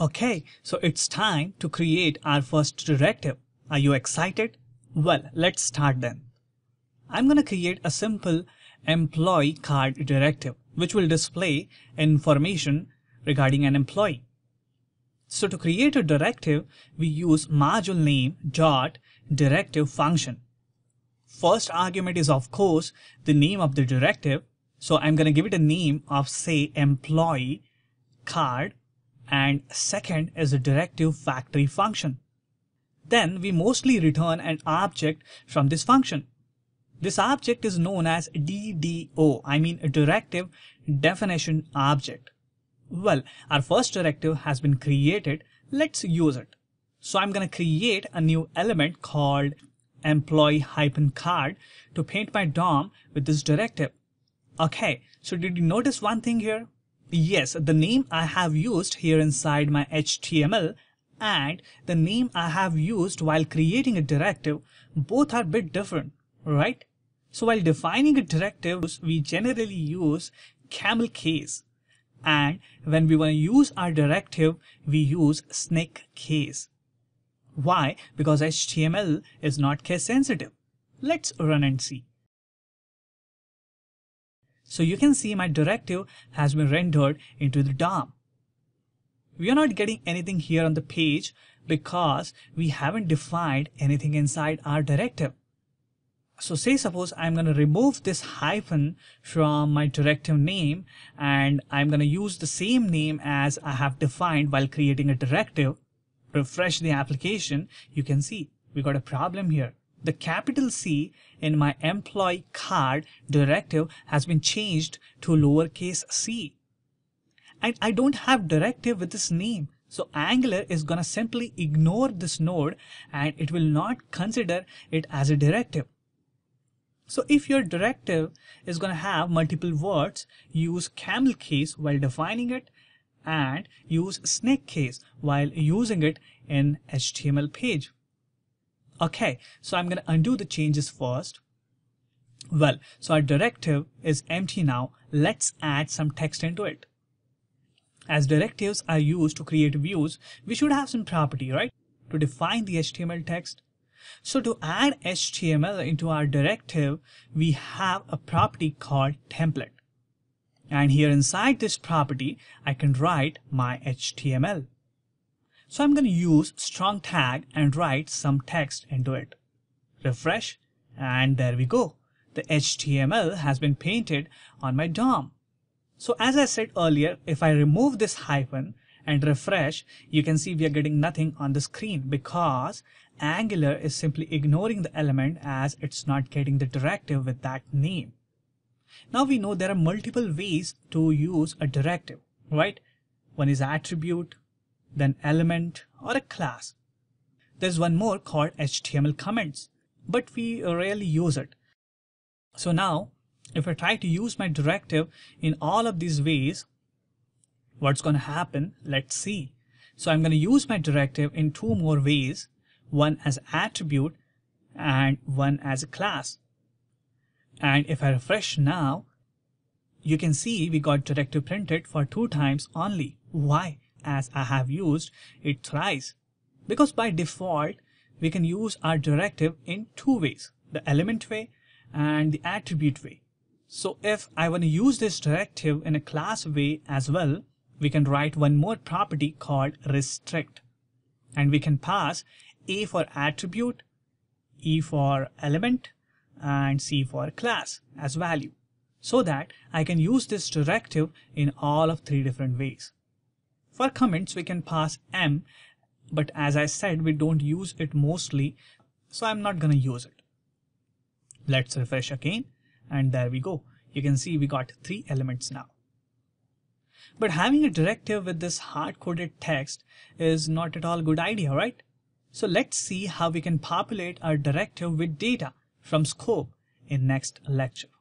Okay, so it's time to create our first directive. Are you excited? Well, let's start then. I'm going to create a simple employee card directive which will display information regarding an employee. So to create a directive, we use module name dot directive function. First argument is of course the name of the directive. So I'm going to give it a name of say employee card and second is a directive factory function. Then we mostly return an object from this function. This object is known as DDO, I mean a directive definition object. Well, our first directive has been created, let's use it. So I'm going to create a new element called employee-card to paint my DOM with this directive. Okay, so did you notice one thing here? Yes, the name I have used here inside my HTML and the name I have used while creating a directive, both are bit different, right? So while defining a directive, we generally use camel case. And when we want to use our directive, we use snake case. Why? Because HTML is not case sensitive. Let's run and see. So you can see my directive has been rendered into the DOM. We are not getting anything here on the page because we haven't defined anything inside our directive. So say suppose I'm going to remove this hyphen from my directive name and I'm going to use the same name as I have defined while creating a directive. Refresh the application, you can see we got a problem here. The capital C in my employee card directive has been changed to lowercase c. And I don't have directive with this name. So Angular is gonna simply ignore this node and it will not consider it as a directive. So if your directive is gonna have multiple words, use camel case while defining it and use snake case while using it in HTML page. Okay, so I'm going to undo the changes first. Well, so our directive is empty now. Let's add some text into it. As directives are used to create views, we should have some property, right? To define the HTML text. So to add HTML into our directive, we have a property called template. And here inside this property, I can write my HTML. So I'm going to use strong tag and write some text into it. Refresh and there we go. The HTML has been painted on my DOM. So as I said earlier, if I remove this hyphen and refresh, you can see we are getting nothing on the screen because Angular is simply ignoring the element as it's not getting the directive with that name. Now we know there are multiple ways to use a directive, right? One is attribute, then element or a class. There's one more called HTML comments, but we rarely use it. So now if I try to use my directive in all of these ways, what's going to happen? Let's see. So I'm going to use my directive in two more ways, one as attribute and one as a class. And if I refresh now, you can see we got directive printed for two times only. Why? as I have used it thrice because by default we can use our directive in two ways, the element way and the attribute way. So if I want to use this directive in a class way as well, we can write one more property called restrict. And we can pass A for attribute, E for element, and C for class as value so that I can use this directive in all of three different ways. For comments, we can pass m, but as I said, we don't use it mostly, so I'm not gonna use it. Let's refresh again, and there we go. You can see we got three elements now. But having a directive with this hard-coded text is not at all a good idea, right? So let's see how we can populate our directive with data from scope in next lecture.